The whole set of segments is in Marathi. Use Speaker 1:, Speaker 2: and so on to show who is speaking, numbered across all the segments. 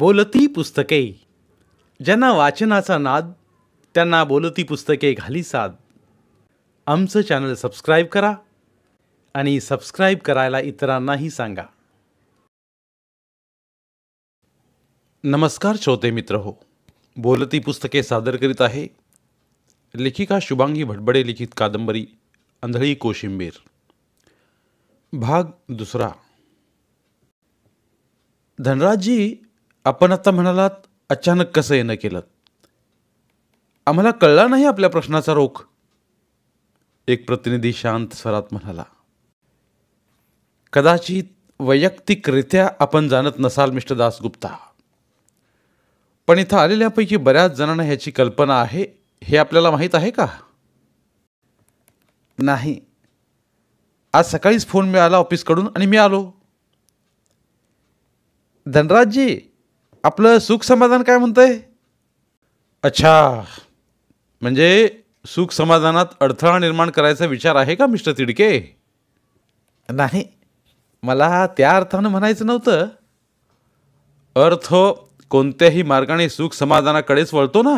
Speaker 1: बोलती पुस्तके ज्यांना वाचनाचा नाद त्यांना बोलती पुस्तके घाली साद आमचं चॅनल सबस्क्राईब करा आणि सबस्क्राईब करायला इतरांनाही सांगा नमस्कार श्रोते मित्र हो बोलती पुस्तके सादर करीत आहे लेखिका शुभांगी भटबडे लिखित कादंबरी आंधळी कोशिंबीर भाग दुसरा धनराजजी आपण आता म्हणालात अचानक कसं येणं केलं आम्हाला कळला नाही आपल्या प्रश्नाचा रोख एक प्रतिनिधी शांत स्वरात म्हणाला कदाचित वैयक्तिकरित्या आपण जाणत नसाल मिस्टर दासगुप्ता पण इथं आलेल्यापैकी बऱ्याच जणांना ह्याची कल्पना आहे हे आपल्याला माहीत आहे का नाही आज सकाळीच फोन मिळाला ऑफिसकडून आणि मी आलो धनराजजी आपलं सुख समाधान काय म्हणतंय अच्छा म्हणजे सुख समाधानात अडथळा निर्माण करायचा विचार आहे का मिस्टर तिडके नाही मला त्या अर्थानं म्हणायचं नव्हतं अर्थ कोणत्याही मार्गाने सुख समाधानाकडेच वळतो ना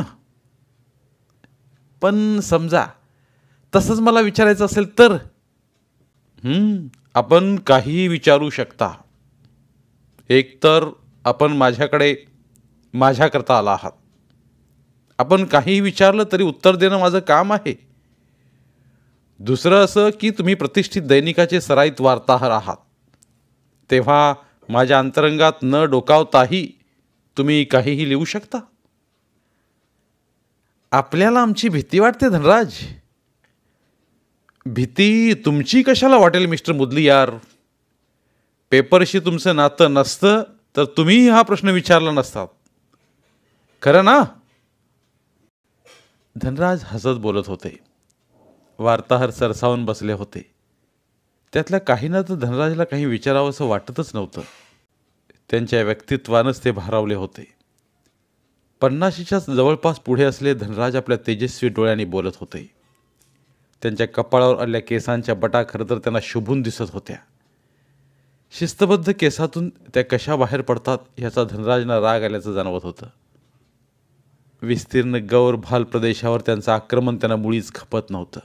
Speaker 1: पण समजा तसंच मला विचारायचं असेल तर आपण काहीही विचारू शकता एकतर आपण माझ्याकडे माझ्याकरता आला आहात आपण काहीही विचारलं तरी उत्तर देणं माझं काम आहे दुसरं असं की तुम्ही प्रतिष्ठित दैनिकाचे सराईत वार्ताहर आहात तेव्हा माझ्या अंतरंगात न डोकावताही तुम्ही काहीही लिहू शकता आपल्याला आमची भीती वाटते धनराज भीती तुमची कशाला वाटेल मिस्टर मुदली यार पेपरशी तुमचं नातं नसतं तर तुम्हीही हा प्रश्न विचारला नसतात खरं ना धनराज हसत बोलत होते वार्ताहर सरसावून बसले होते त्यातल्या काहींना तर धनराजला काही असं वाटतच नव्हतं त्यांच्या व्यक्तित्वानंच ते भारावले होते पन्नाशीच्या जवळपास पुढे असले धनराज आपल्या तेजस्वी डोळ्यांनी बोलत होते त्यांच्या कपाळावर आल्या केसांच्या बटा खरं तर त्यांना शुभून दिसत होत्या शिस्तबद्ध केसातून त्या कशा बाहेर पडतात ह्याचा धनराजना राग आल्याचं जाणवत होतं विस्तीर्ण गौर भाल प्रदेशावर त्यांचं आक्रमण त्यांना मुळीच खपत नव्हतं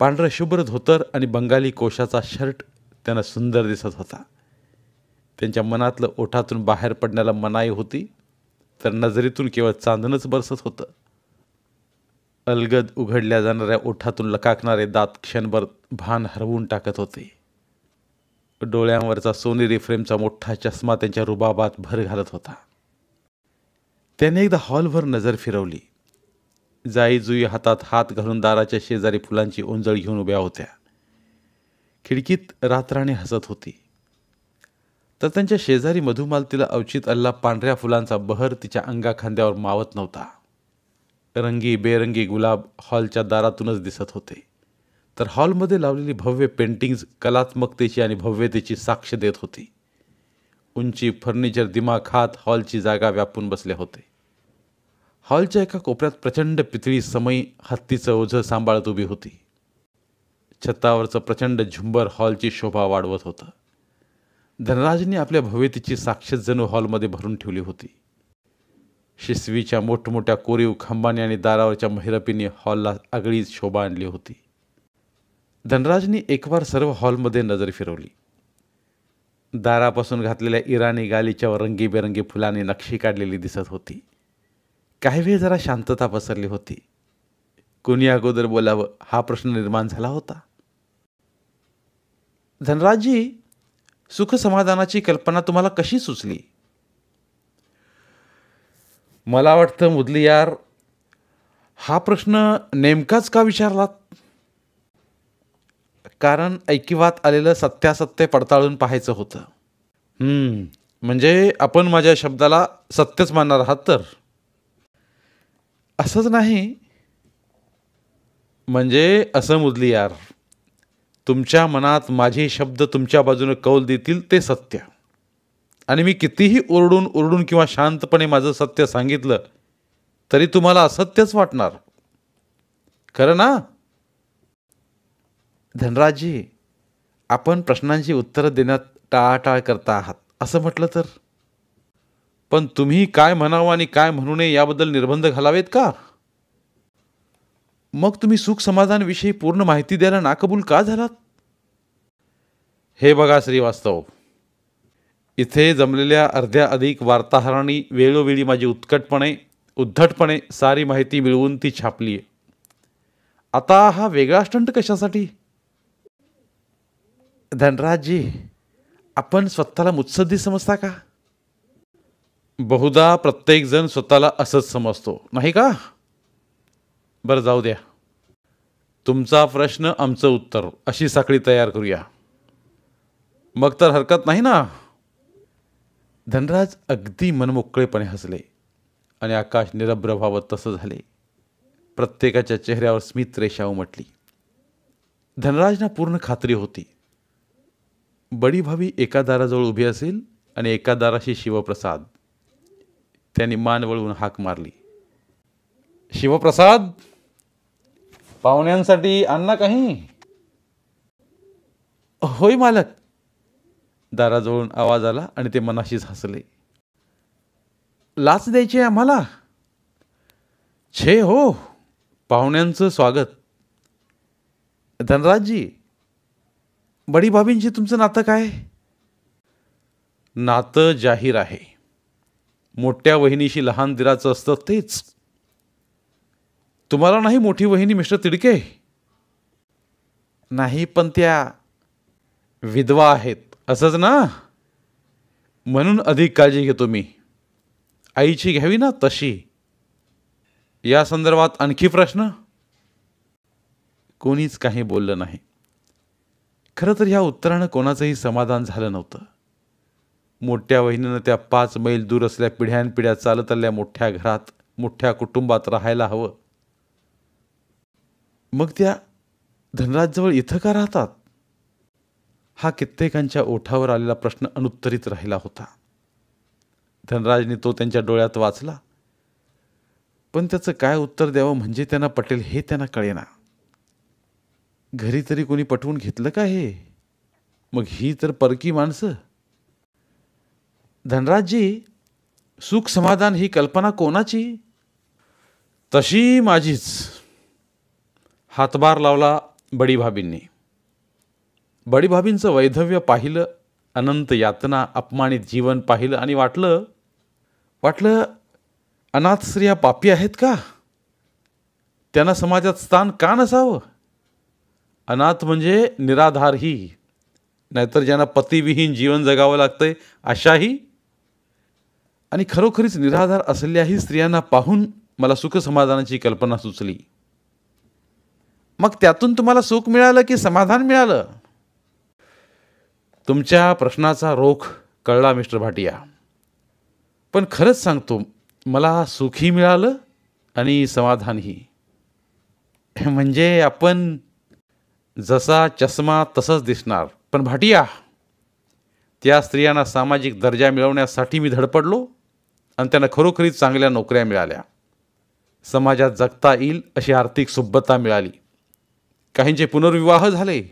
Speaker 1: पांढरं शुभ्र धोतर आणि बंगाली कोशाचा शर्ट त्यांना सुंदर दिसत होता त्यांच्या मनातलं ओठातून बाहेर पडण्याला मनाई होती तर नजरेतून केवळ चांदणंच बरसत होतं अलगद उघडल्या जाणाऱ्या ओठातून लकाकणारे दात क्षणभर भान हरवून टाकत होते डोळ्यांवरचा सोनेरी फ्रेमचा मोठा चष्मा त्यांच्या रुबाबात भर घालत होता त्याने एकदा हॉलवर नजर फिरवली जुई हातात हात घालून दाराच्या शेजारी फुलांची ओंजळ घेऊन उभ्या होत्या खिडकीत रात्राने हसत होती तर त्यांच्या शेजारी मधुमालतीला अवचित अल्ला पांढऱ्या फुलांचा बहर तिच्या अंगा खांद्यावर मावत नव्हता रंगी बेरंगी गुलाब हॉलच्या दारातूनच दिसत होते तर हॉलमध्ये लावलेली भव्य पेंटिंग्ज कलात्मकतेची आणि भव्यतेची साक्ष देत होती उंची फर्निचर दिमाग खात हॉलची जागा व्यापून बसले होते हॉलच्या एका कोपऱ्यात प्रचंड पितळी समयी हत्तीचं ओझं सांभाळत उभी होती छतावरचं प्रचंड झुंबर हॉलची शोभा वाढवत होतं धनराजने आपल्या भव्यतेची साक्ष जणू हॉलमध्ये भरून ठेवली होती शिसवीच्या मोठमोठ्या कोरीव खांबाने आणि दारावरच्या महिरपीने हॉलला आगळीच शोभा आणली होती धनराजनी एकवार सर्व हॉलमध्ये नजर फिरवली दारापासून घातलेल्या इराणी गालीच्यावर रंगीबेरंगी फुलांनी नक्षी काढलेली दिसत होती काही वेळ जरा शांतता पसरली होती कुणी अगोदर बोलावं हा प्रश्न निर्माण झाला होता धनराजजी सुखसमाधानाची कल्पना तुम्हाला कशी सुचली मला वाटतं मुदलियार हा प्रश्न नेमकाच का विचारलात कारण ऐकिवात आलेलं सत्यासत्य पडताळून पाहायचं होतं म्हणजे आपण माझ्या शब्दाला सत्यच मानणार आहात तर असंच नाही म्हणजे असं मुजली यार तुमच्या मनात माझे शब्द तुमच्या बाजूने कौल देतील ते सत्य आणि मी कितीही ओरडून ओरडून किंवा शांतपणे माझं सत्य सांगितलं तरी तुम्हाला असत्यच वाटणार खरं ना धनराजजी आपण प्रश्नांची उत्तरं देण्यात टाळाटाळ करता आहात असं म्हटलं तर पण तुम्ही काय म्हणावं आणि काय म्हणू नये याबद्दल निर्बंध घालावेत का मग तुम्ही सुख समाधानविषयी पूर्ण माहिती द्यायला नाकबूल का झालात हे बघा श्रीवास्तव इथे जमलेल्या अर्ध्या अधिक वार्ताहरांनी वेळोवेळी माझी उत्कटपणे उद्धटपणे सारी माहिती मिळवून ती छापली आहे आता हा वेगळा स्टंट कशासाठी धनराजजी आपण स्वतःला मुत्सद्दी समजता का बहुधा प्रत्येकजण स्वतःला असंच समजतो नाही का बरं जाऊ द्या तुमचा प्रश्न आमचं उत्तर अशी साखळी तयार करूया मग तर हरकत नाही ना धनराज अगदी मनमोकळेपणे हसले आणि आकाश निरभ्र व्हावं तसं झाले प्रत्येकाच्या चेहऱ्यावर स्मित रेषा उमटली धनराजना पूर्ण खात्री होती बडी भावी एका दाराजवळ उभी असेल आणि एका दाराशी शिवप्रसाद त्याने मान वळवून हाक मारली शिवप्रसाद पाहुण्यांसाठी आणला काही होय मालक दाराजवळून आवाज आला आणि ते मनाशीच हसले लाच द्यायची आम्हाला छे हो पाहुण्यांचं स्वागत धनराजजी बडी भाभींशी तुमचं नातं काय नातं जाहीर आहे मोठ्या वहिनीशी लहान दिराचं असतं तेच तुम्हाला नाही मोठी वहिनी मिस्टर तिडके नाही पण त्या विधवा आहेत असंच ना म्हणून अधिक काळजी घेतो मी आईची घ्यावी ना तशी या संदर्भात आणखी प्रश्न कोणीच काही बोललं नाही खरं तर ह्या उत्तरानं कोणाचंही समाधान झालं नव्हतं मोठ्या वहिनीनं त्या पाच मैल दूर असल्या पिढ्यानपिढ्या चालत आल्या मोठ्या घरात मोठ्या कुटुंबात राहायला हवं मग त्या धनराजजवळ इथं का राहतात हा कित्येकांच्या ओठावर आलेला प्रश्न अनुत्तरित राहिला होता धनराजने तो त्यांच्या डोळ्यात वाचला पण त्याचं काय उत्तर द्यावं म्हणजे त्यांना पटेल हे त्यांना कळेना घरी तरी कोणी पटवून घेतलं का हे मग ही तर परकी माणसं धनराजजी सुख समाधान ही कल्पना कोणाची तशी माझीच हातभार लावला बडीभाबींनी बडीभाबींचं वैधव्य पाहिलं अनंत यातना अपमानित जीवन पाहिलं आणि वाटलं वाटलं अनाथ स्त्रिया पापी आहेत का त्यांना समाजात स्थान का नसावं अनाथ म्हणजे निराधारही नाहीतर ज्यांना पतिविहीन जीवन जगावं लागतंय अशाही आणि खरोखरीच निराधार असलेल्याही स्त्रियांना पाहून मला सुखसमाधानाची कल्पना सुचली मग त्यातून तुम्हाला सुख मिळालं की समाधान मिळालं तुमच्या प्रश्नाचा रोख कळला मिस्टर भाटिया पण खरंच सांगतो मला सुखी मिळालं आणि समाधानही म्हणजे आपण जसा चष्मा तसंच दिसणार पण भाटिया त्या स्त्रियांना सामाजिक दर्जा मिळवण्यासाठी मी धडपडलो आणि त्यांना खरोखरीच चांगल्या नोकऱ्या मिळाल्या समाजात जगता येईल अशी आर्थिक सुब्बता मिळाली काहींचे पुनर्विवाह झाले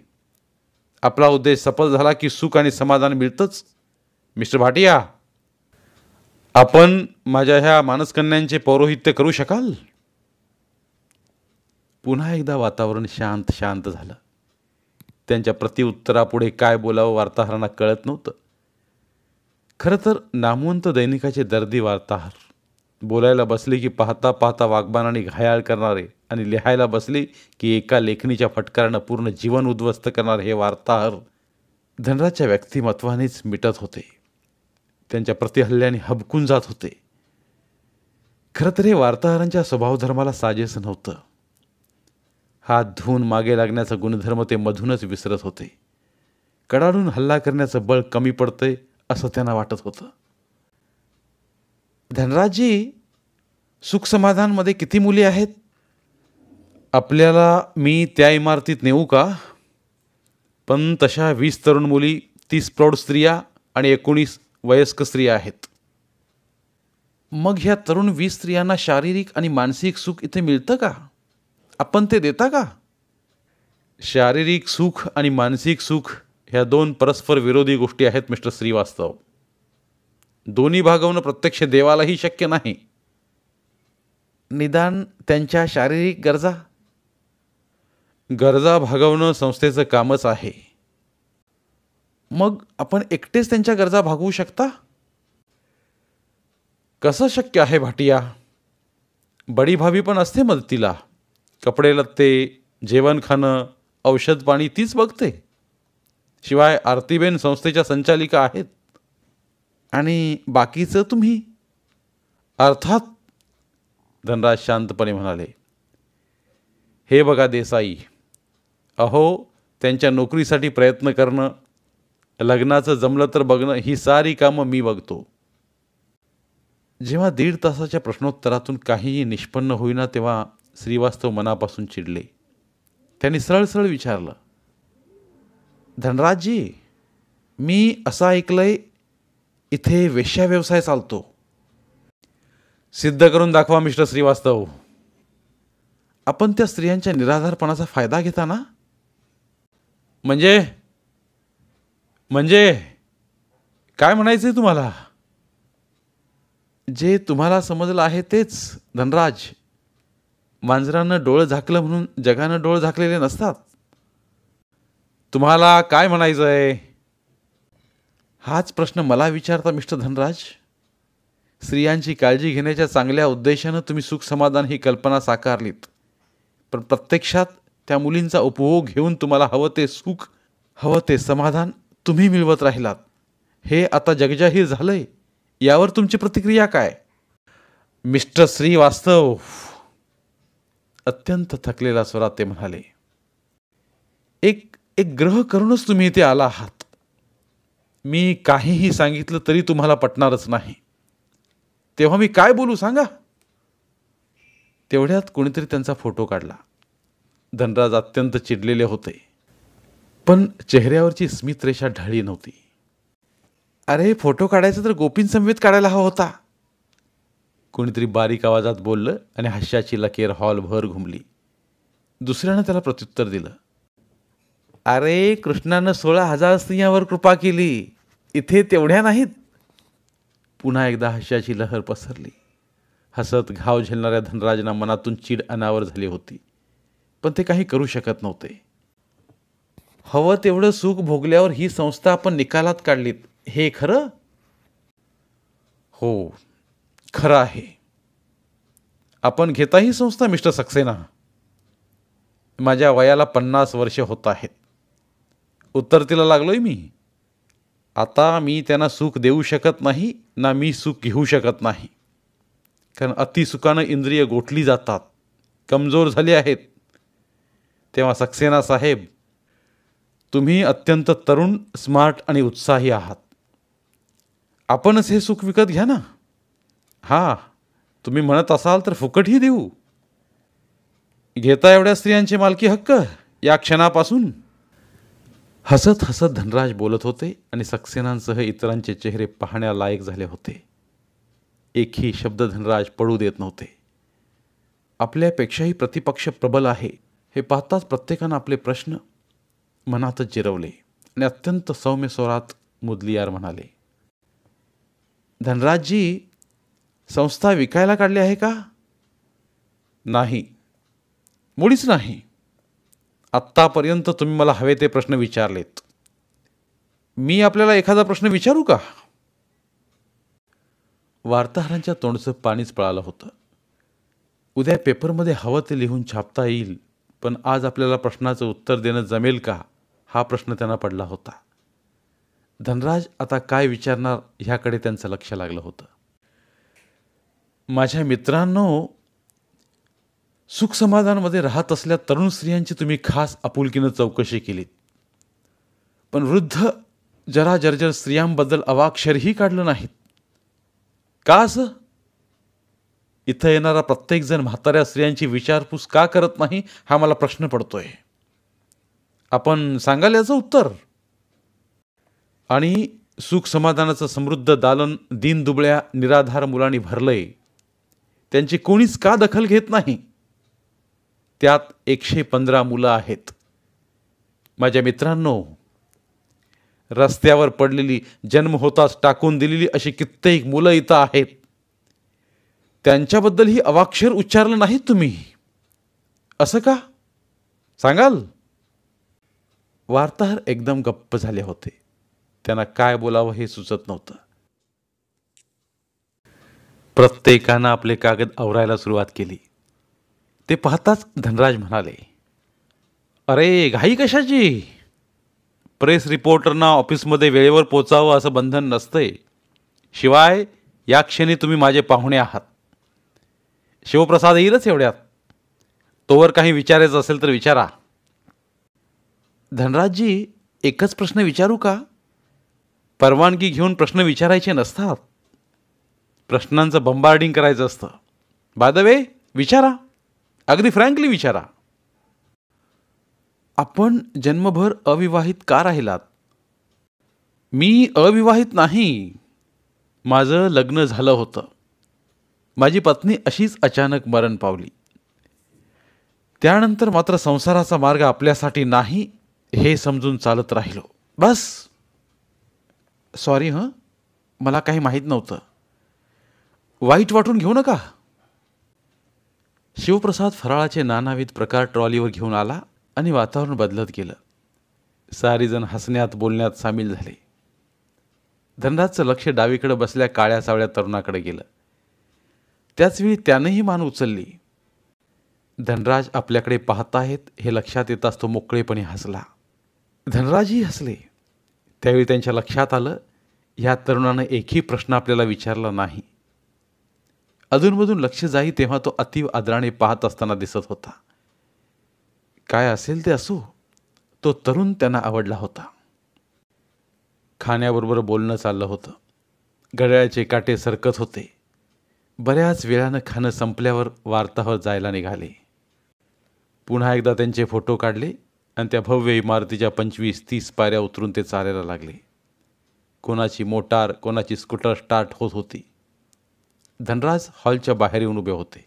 Speaker 1: आपला उद्देश सफल झाला की सुख आणि समाधान मिळतंच मिस्टर भाटिया आपण माझ्या ह्या मानसकन्यांचे पौरोहित्य करू शकाल पुन्हा एकदा वातावरण शांत शांत झालं त्यांच्या प्रतिउत्तरापुढे काय बोलावं वार्ताहरांना कळत नव्हतं खरं तर नामवंत दैनिकाचे दर्दी वार्ताहर बोलायला बसले की पाहता पाहता वाघबानाने घायाळ करणारे आणि लिहायला बसले की एका लेखणीच्या फटकारानं पूर्ण जीवन उद्ध्वस्त करणारे हे वार्ताहर धनराजच्या व्यक्तिमत्वानेच मिटत होते त्यांच्या प्रतिहल्ल्याने हबकून जात होते खरं तर हे वार्ताहरांच्या स्वभावधर्माला साजेस नव्हतं हात धुवून मागे लागण्याचा गुणधर्म ते मधूनच विसरत होते कडाडून हल्ला करण्याचं बळ कमी पडतंय असं त्यांना वाटत होतं धनराजजी सुखसमाधानमध्ये किती मुली आहेत आपल्याला मी त्या इमारतीत नेऊ का पण तशा वीस तरुण मुली तीस प्रौढ स्त्रिया आणि एकोणीस वयस्क स्त्रिया आहेत मग ह्या तरुण वीस स्त्रियांना शारीरिक आणि मानसिक सुख इथे मिळतं का आपण ते देता का शारीरिक सुख आणि मानसिक सुख ह्या दोन परस्पर विरोधी गोष्टी आहेत मिस्टर श्रीवास्तव दोन्ही भागवणं प्रत्यक्ष देवालाही शक्य नाही निदान त्यांच्या शारीरिक गरजा गरजा भागवणं संस्थेचं कामच आहे मग आपण एकटेच त्यांच्या गरजा भागवू शकता कसं शक्य आहे भाटिया बडी भाभी पण असते मदतीला कपडे लत्ते जेवण खाणं औषध पाणी तीच बघते शिवाय आरतीबेन संस्थेच्या संचालिका आहेत आणि बाकीचं तुम्ही अर्थात धनराज शांतपणे म्हणाले हे बघा देसाई अहो त्यांच्या नोकरीसाठी प्रयत्न करणं लग्नाचं जमलं तर बघणं ही सारी कामं मी बघतो जेव्हा दीड तासाच्या प्रश्नोत्तरातून काहीही निष्पन्न होईना तेव्हा श्रीवास्तव मनापासून चिडले त्यांनी सरळ सरळ विचारलं धनराजजी मी असं ऐकलंय इथे वेश्या व्यवसाय चालतो सिद्ध करून दाखवा मिस्टर श्रीवास्तव आपण त्या स्त्रियांच्या निराधारपणाचा फायदा घेता ना म्हणजे म्हणजे काय म्हणायचं तुम्हाला जे तुम्हाला समजलं आहे तेच धनराज मांजरानं डोळं झाकलं म्हणून जगानं डोळ झाकलेले नसतात तुम्हाला काय म्हणायचं आहे हाच प्रश्न मला विचारता मिस्टर धनराज स्त्रियांची काळजी घेण्याच्या चांगल्या उद्देशानं तुम्ही सुख समाधान ही कल्पना साकारलीत पण प्रत्यक्षात त्या मुलींचा उपभोग घेऊन तुम्हाला हवं ते सुख हवं ते समाधान तुम्ही मिळवत राहिलात हे आता जगजाहीर झालंय यावर तुमची प्रतिक्रिया काय मिस्टर श्रीवास्तव अत्यंत थकलेला स्वरात ते म्हणाले एक एक ग्रह करूनच तुम्ही इथे आला आहात मी काहीही सांगितलं तरी तुम्हाला पटणारच नाही तेव्हा मी काय बोलू सांगा तेवढ्यात कोणीतरी त्यांचा फोटो काढला धनराज अत्यंत चिडलेले होते पण चेहऱ्यावरची स्मितरेषा ढळी नव्हती अरे फोटो काढायचा तर गोपीन संवेद काढायला हवा होता कोणीतरी बारीक आवाजात बोललं आणि हास्याची लकेर हॉलभर घुमली दुसऱ्यानं त्याला प्रत्युत्तर दिलं अरे कृष्णानं सोळा हजार स्त्रियांवर कृपा केली इथे तेवढ्या नाहीत पुन्हा एकदा हास्याची लहर पसरली हसत घाव झेलणाऱ्या धनराजना मनातून चीड अनावर झाली होती पण ते काही करू शकत नव्हते हवं तेवढं सुख भोगल्यावर ही संस्था आपण निकालात काढलीत हे खरं हो खरं आहे आपण घेता ही संस्था मिस्टर सक्सेना माझ्या वयाला पन्नास वर्ष होत आहेत उत्तर तिला लागलोय मी आता मी त्यांना सुख देऊ शकत नाही ना मी सुख घेऊ शकत नाही कारण अतिसुखानं इंद्रिय गोठली जातात कमजोर झाले आहेत तेव्हा सक्सेना साहेब तुम्ही अत्यंत तरुण स्मार्ट आणि उत्साही आहात आपणच हे सुख विकत घ्या ना हा तुम्ही म्हणत असाल तर फुकटही देऊ घेता एवढ्या स्त्रियांचे मालकी हक्क या क्षणापासून हसत हसत धनराज बोलत होते आणि सक्सेनांसह इतरांचे चेहरे पाहण्यालायक झाले होते एकही शब्द धनराज पडू देत नव्हते आपल्यापेक्षाही प्रतिपक्ष प्रबल आहे हे पाहताच प्रत्येकानं आपले प्रश्न मनातच जिरवले आणि अत्यंत सौम्य स्वरात मुदलियार म्हणाले धनराजजी संस्था विकायला काढली आहे का नाही मुळीच नाही आत्तापर्यंत तुम्ही मला हवे ते प्रश्न विचारलेत मी आपल्याला एखादा प्रश्न विचारू का वार्ताहरांच्या तोंडचं पाणीच पळालं होतं उद्या पेपरमध्ये हवं ते लिहून छापता येईल पण आज आपल्याला प्रश्नाचं उत्तर देणं जमेल का हा प्रश्न त्यांना पडला होता धनराज आता काय विचारणार ह्याकडे त्यांचं लक्ष लागलं होतं माझ्या मित्रांनो सुखसमाधानामध्ये राहत असल्या तरुण स्त्रियांची तुम्ही खास आपुलकीनं चौकशी केलीत पण वृद्ध जरा जर्जर स्त्रियांबद्दल अवाक्षरही काढलं नाहीत का असं इथं येणारा प्रत्येकजण म्हाताऱ्या स्त्रियांची विचारपूस का करत नाही हा मला प्रश्न पडतोय आपण सांगाल याचं उत्तर आणि सुख समाधानाचं समृद्ध दालन दिनदुबळ्या निराधार मुलांनी भरलंय त्यांची कोणीच का दखल घेत नाही त्यात एकशे पंधरा मुलं आहेत माझ्या मित्रांनो रस्त्यावर पडलेली जन्म होताच टाकून दिलेली अशी कित्येक मुलं इथं आहेत त्यांच्याबद्दल ही अवाक्षर उच्चारलं नाही तुम्ही असं का सांगाल वार्ताहर एकदम गप्प झाले होते त्यांना काय बोलावं हे सुचत नव्हतं प्रत्येकानं आपले कागद आवरायला सुरुवात केली ते पाहताच धनराज म्हणाले अरे घाई कशाची प्रेस रिपोर्टरना ऑफिसमध्ये वेळेवर पोचावं असं बंधन नसतंय शिवाय या क्षणी तुम्ही माझे पाहुणे आहात शिवप्रसाद येईलच एवढ्यात तोवर काही विचारायचं असेल तर विचारा धनराजजी एकच प्रश्न विचारू का परवानगी घेऊन प्रश्न विचारायचे नसतात प्रश्नांचं बंबार्डिंग करायचं असतं बाय द वे विचारा अगदी फ्रँकली विचारा आपण जन्मभर अविवाहित का राहिलात मी अविवाहित नाही माझं लग्न झालं होतं माझी पत्नी अशीच अचानक मरण पावली त्यानंतर मात्र संसाराचा मार्ग आपल्यासाठी नाही हे समजून चालत राहिलो बस सॉरी हं मला काही माहीत नव्हतं वाईट वाटून घेऊ नका शिवप्रसाद फराळाचे नानाविध प्रकार ट्रॉलीवर घेऊन आला आणि वातावरण बदलत गेलं सारेजण हसण्यात बोलण्यात सामील झाले धनराजचं लक्ष डावीकडे बसल्या काळ्या सावळ्या तरुणाकडे गेलं त्याचवेळी त्यानंही मान उचलली धनराज आपल्याकडे पाहत आहेत हे लक्षात येताच तो मोकळेपणे हसला धनराजही हसले त्यावेळी त्यांच्या लक्षात आलं या तरुणानं एकही प्रश्न आपल्याला विचारला नाही अधूनमधून लक्ष जाई तेव्हा तो अतीव आदराने पाहत असताना दिसत होता काय असेल ते असो तो तरुण त्यांना आवडला होता खाण्याबरोबर बोलणं चाललं होतं घड्याळाचे काटे सरकत होते बऱ्याच वेळानं खाणं संपल्यावर वार्तावर जायला निघाले पुन्हा एकदा त्यांचे फोटो काढले आणि त्या भव्य इमारतीच्या पंचवीस तीस पायऱ्या उतरून ते चालायला लागले कोणाची मोटार कोणाची स्कूटर स्टार्ट होत होती धनराज हॉलच्या बाहेर येऊन उभे होते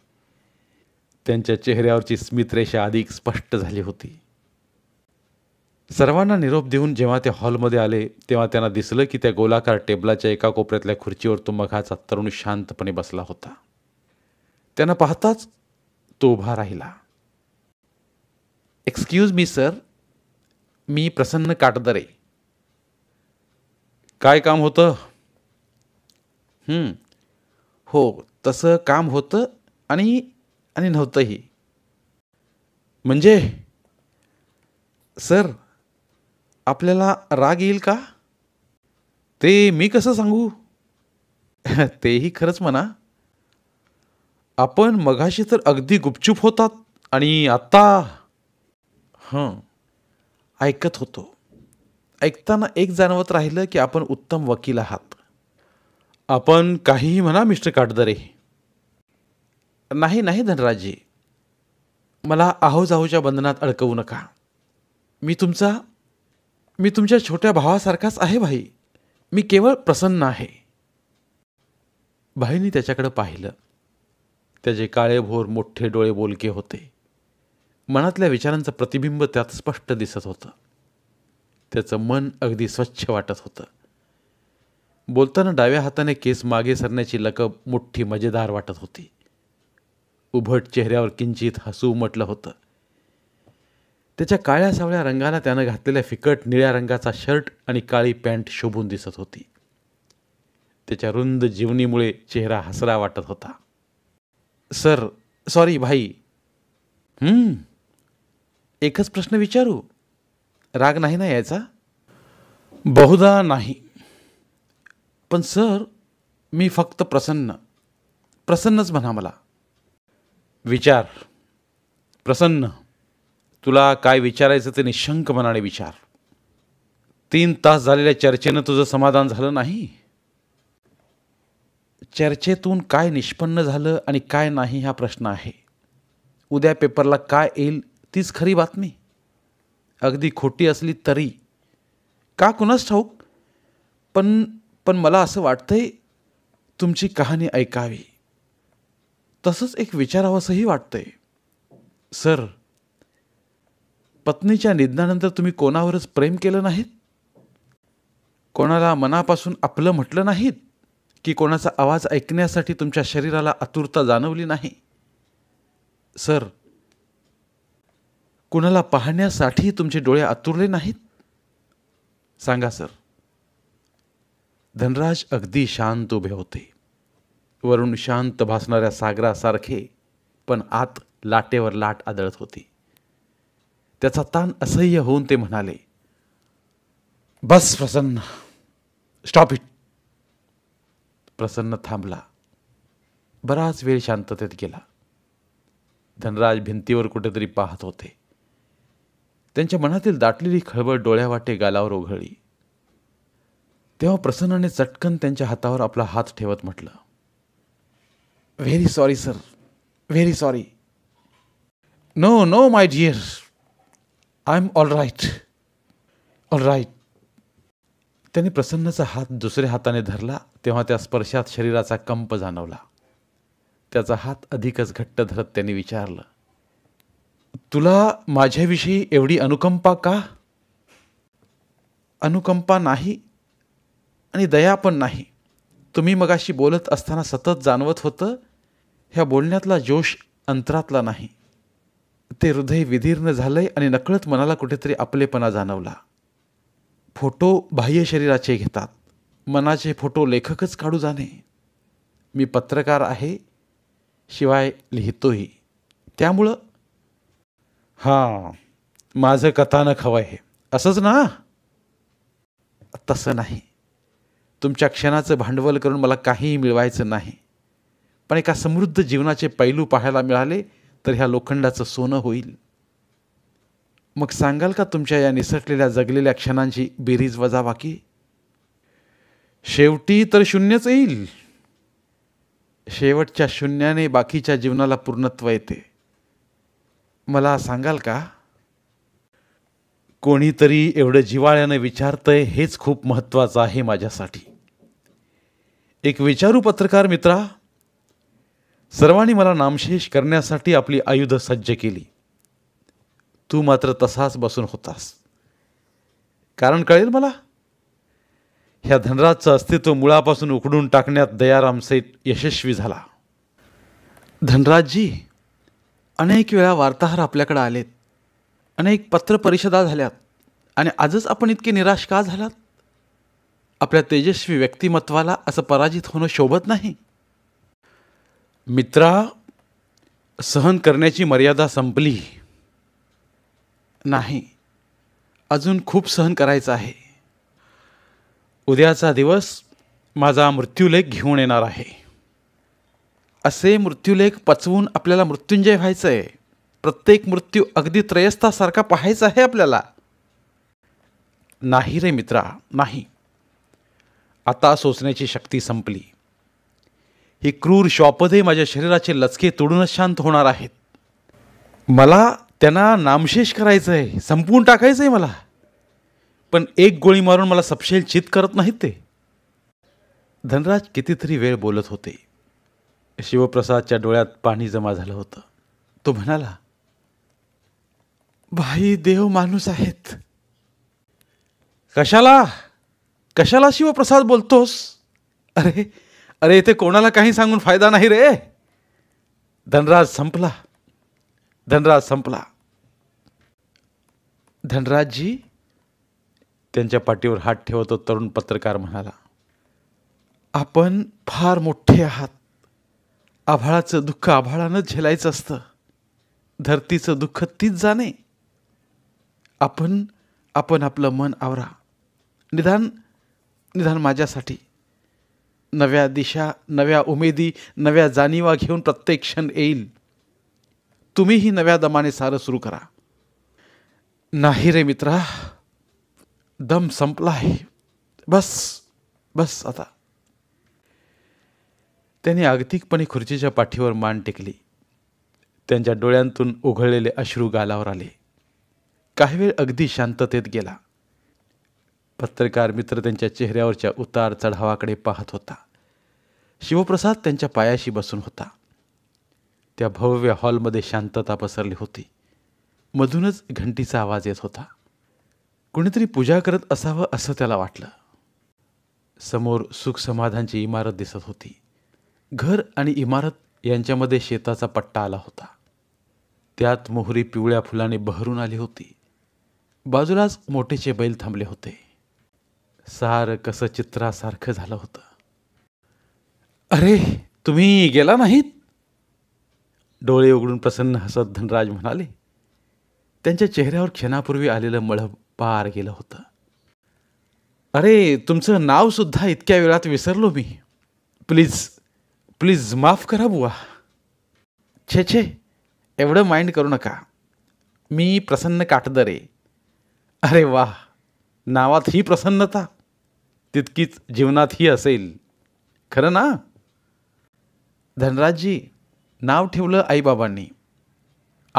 Speaker 1: त्यांच्या चेहऱ्यावरची रेषा अधिक स्पष्ट झाली होती सर्वांना निरोप देऊन जेव्हा ते हॉलमध्ये आले तेव्हा त्यांना दिसलं की त्या गोलाकार टेबलाच्या एका कोपऱ्यातल्या खुर्चीवर तो मघाचा तरुण शांतपणे बसला होता त्यांना पाहताच तो उभा राहिला एक्सक्यूज मी सर मी प्रसन्न काटदरे काय काम होतं हो तसं काम होतं आणि आणि नव्हतंही म्हणजे सर आपल्याला राग येईल का ते मी कसं सांगू तेही खरंच म्हणा आपण मघाशी तर अगदी गुपचूप होतात आणि आता? हं ऐकत होतो ऐकताना एक जाणवत राहिलं की आपण उत्तम वकील आहात आपण काहीही म्हणा मिस्टर काटदरे नाही नाही धनराजजी मला आहोजाहोच्या बंधनात अडकवू नका मी तुमचा मी तुमच्या छोट्या भावासारखाच आहे भाई मी केवळ प्रसन्न आहे भाईनी त्याच्याकडं पाहिलं त्याचे काळे भोर मोठे डोळे बोलके होते मनातल्या विचारांचं प्रतिबिंब त्यात स्पष्ट दिसत होतं त्याचं मन अगदी स्वच्छ वाटत होतं बोलताना डाव्या हाताने केस मागे सरण्याची लकब मोठी मजेदार वाटत होती उभट चेहऱ्यावर किंचित हसू उमटलं होतं त्याच्या काळ्या सावळ्या रंगाला त्यानं घातलेल्या फिकट निळ्या रंगाचा शर्ट आणि काळी पॅन्ट शोभून दिसत होती त्याच्या रुंद जीवनीमुळे चेहरा हसरा वाटत होता सर सॉरी भाई एकच प्रश्न विचारू राग नाही ना यायचा बहुधा नाही पण सर मी फक्त प्रसन्न प्रसन्नच म्हणा मला विचार प्रसन्न तुला काय विचारायचं ते निशंक म्हणाले विचार तीन तास झालेल्या चर्चेनं तुझं समाधान झालं नाही चर्चेतून काय निष्पन्न झालं आणि काय नाही हा प्रश्न आहे उद्या पेपरला काय येईल तीच खरी बातमी अगदी खोटी असली तरी का कुणास ठाऊक पण पण मला असं वाटतंय तुमची कहाणी ऐकावी तसंच एक विचारावंसंही वाटतंय सर पत्नीच्या निधनानंतर तुम्ही कोणावरच प्रेम केलं नाहीत कोणाला मनापासून आपलं म्हटलं नाहीत की कोणाचा आवाज ऐकण्यासाठी तुमच्या शरीराला आतुरता जाणवली नाही सर कुणाला पाहण्यासाठी तुमचे डोळे आतुरले नाहीत सांगा सर धनराज अगदी शांत उभे होते वरून शांत भासणाऱ्या सागरासारखे पण आत लाटेवर लाट आदळत होती त्याचा ताण असह्य होऊन ते म्हणाले बस प्रसन्न स्टॉप इट प्रसन्न थांबला बराच वेळ शांततेत गेला धनराज भिंतीवर कुठेतरी पाहत होते त्यांच्या मनातील दाटलेली खळबळ डोळ्यावाटे गालावर उघळली तेव्हा प्रसन्नाने चटकन त्यांच्या हातावर आपला हात ठेवत म्हटलं very sorry sir very sorry no no my dear I am all right all right त्याने प्रसन्नाचा हात दुसऱ्या हाताने धरला तेव्हा त्या स्पर्शात शरीराचा कंप जाणवला त्याचा हात अधिकच घट्ट धरत त्याने विचारलं तुला माझ्याविषयी एवढी अनुकंपा का अनुकंपा नाही आणि दया पण नाही तुम्ही मगाशी बोलत असताना सतत जाणवत होतं ह्या बोलण्यातला जोश अंतरातला नाही ते हृदय विधीर्ण झालंय आणि नकळत मनाला कुठेतरी आपलेपणा जाणवला फोटो बाह्य शरीराचे घेतात मनाचे फोटो लेखकच काढू जाणे मी पत्रकार आहे शिवाय लिहितोही त्यामुळं हां माझं कथानक हवं आहे असंच ना तसं नाही तुमच्या क्षणाचं भांडवल करून मला काहीही मिळवायचं नाही पण एका समृद्ध जीवनाचे पैलू पाहायला मिळाले तर ह्या लोखंडाचं सोनं होईल मग सांगाल का तुमच्या या निसटलेल्या जगलेल्या क्षणांची बेरीज वजा बाकी शेवटी तर शून्यच येईल शेवटच्या शून्याने बाकीच्या जीवनाला पूर्णत्व येते मला सांगाल का कोणीतरी एवढं जिवाळ्यानं विचारतंय हेच खूप महत्त्वाचं आहे माझ्यासाठी एक विचारू पत्रकार मित्रा सर्वांनी मला नामशेष करण्यासाठी आपली आयुधं सज्ज केली तू मात्र तसाच बसून होतास कारण कळेल मला ह्या धनराजचं अस्तित्व मुळापासून उकडून टाकण्यात दयाराम सेठ यशस्वी झाला धनराजजी अनेक वेळा वार्ताहर आपल्याकडे आलेत अनेक पत्र परिषदा झाल्यात आणि आजच आपण इतके निराश का झालात आपल्या तेजस्वी व्यक्तिमत्वाला असं पराजित होणं शोभत नाही मित्रा सहन करण्याची मर्यादा संपली नाही अजून खूप सहन करायचं आहे उद्याचा दिवस माझा मृत्यूलेख घेऊन येणार आहे असे मृत्यूलेख पचवून आपल्याला मृत्युंजय व्हायचं आहे प्रत्येक मृत्यू अगदी त्रयस्थासारखा पाहायचा आहे आपल्याला नाही रे मित्रा नाही आता सोचण्याची शक्ती संपली ही क्रूर शॉपदे माझ्या शरीराचे लचके तोडूनच शांत होणार आहेत मला त्यांना नामशेष करायचं आहे संपवून टाकायचं आहे मला पण एक गोळी मारून मला सपशेल चित करत नाहीत ते धनराज कितीतरी वेळ बोलत होते शिवप्रसादच्या डोळ्यात पाणी जमा झालं होतं तो म्हणाला भाई देव माणूस आहेत कशाला कशाला शिवप्रसाद बोलतोस अरे अरे इथे कोणाला काही सांगून फायदा नाही रे धनराज संपला धनराज संपला जी त्यांच्या पाठीवर हात ठेवतो तरुण पत्रकार म्हणाला आपण फार मोठे आहात आभाळाचं दुःख आभाळानंच झेलायचं असतं धरतीचं दुःख तीच जाणे आपण आपण आपलं मन आवरा निदान निदान माझ्यासाठी नव्या दिशा नव्या उमेदी नव्या जाणीवा घेऊन प्रत्येक क्षण येईल तुम्हीही नव्या दमाने सारं सुरू करा नाही रे मित्रा दम संपला आहे बस बस आता त्यांनी अगतिकपणे खुर्चीच्या पाठीवर मान टेकली त्यांच्या डोळ्यांतून उघळलेले अश्रू गालावर आले काही वेळ अगदी शांततेत गेला पत्रकार मित्र त्यांच्या चेहऱ्यावरच्या उतार चढावाकडे पाहत होता शिवप्रसाद त्यांच्या पायाशी बसून होता त्या भव्य हॉलमध्ये शांतता पसरली होती मधूनच घंटीचा आवाज येत होता कुणीतरी पूजा करत असावं असं त्याला वाटलं समोर समाधानची इमारत दिसत होती घर आणि इमारत यांच्यामध्ये शेताचा पट्टा आला होता त्यात मोहरी पिवळ्या फुलाने बहरून आली होती बाजूलाच मोठेचे बैल थांबले होते सार कसं चित्रासारखं झालं होतं अरे तुम्ही गेला नाहीत डोळे उघडून प्रसन्न हसत धनराज म्हणाले त्यांच्या चेहऱ्यावर क्षणापूर्वी आलेलं मळ पार गेलं होतं अरे तुमचं सुद्धा इतक्या वेळात विसरलो मी प्लीज प्लीज माफ करा बुवा छे छे एवढं माइंड करू नका मी प्रसन्न काटदरे अरे वा नावात ही प्रसन्नता तितकीच जीवनात ही असेल खरं ना धनराजजी नाव ठेवलं आईबाबांनी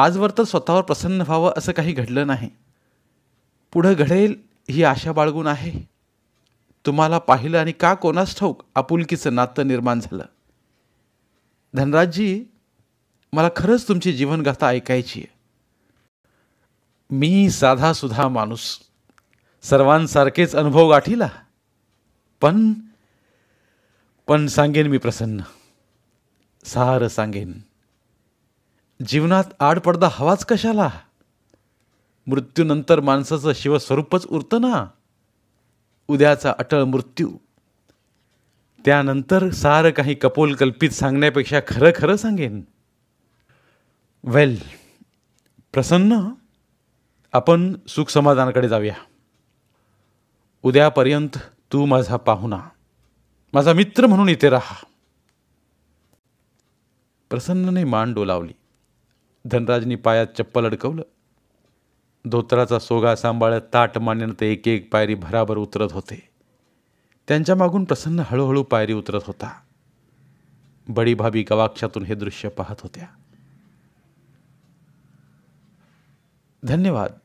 Speaker 1: आजवर तर स्वतःवर प्रसन्न व्हावं असं काही घडलं नाही पुढं घडेल ही आशा बाळगून आहे तुम्हाला पाहिलं आणि का कोणास ठाऊक आपुलकीचं नातं निर्माण झालं धनराजजी मला खरंच तुमची जीवनगाथा ऐकायची आहे मी साधा साधासुधा माणूस सर्वांसारखेच अनुभव गाठीला पण पण सांगेन मी प्रसन्न सार सांगेन जीवनात आडपडदा हवाच कशाला मृत्यूनंतर माणसाचं शिवस्वरूपच उरतं ना उद्याचा अटळ मृत्यू त्यानंतर सारं काही कपोल कल्पित सांगण्यापेक्षा खरं खरं सांगेन वेल प्रसन्न आपण सुखसमाधानाकडे जाऊया उद्यापर्यंत तू माझा पाहुणा माझा मित्र म्हणून इथे राहा प्रसन्नने मान डोलावली धनराजनी पायात चप्पल अडकवलं धोत्राचा सोगा सांभाळत ताट मानेनं ते एक एक पायरी भराभर उतरत होते त्यांच्या मागून प्रसन्न हळूहळू पायरी उतरत होता बडी भाभी गवाक्षातून हे दृश्य पाहत होत्या धन्यवाद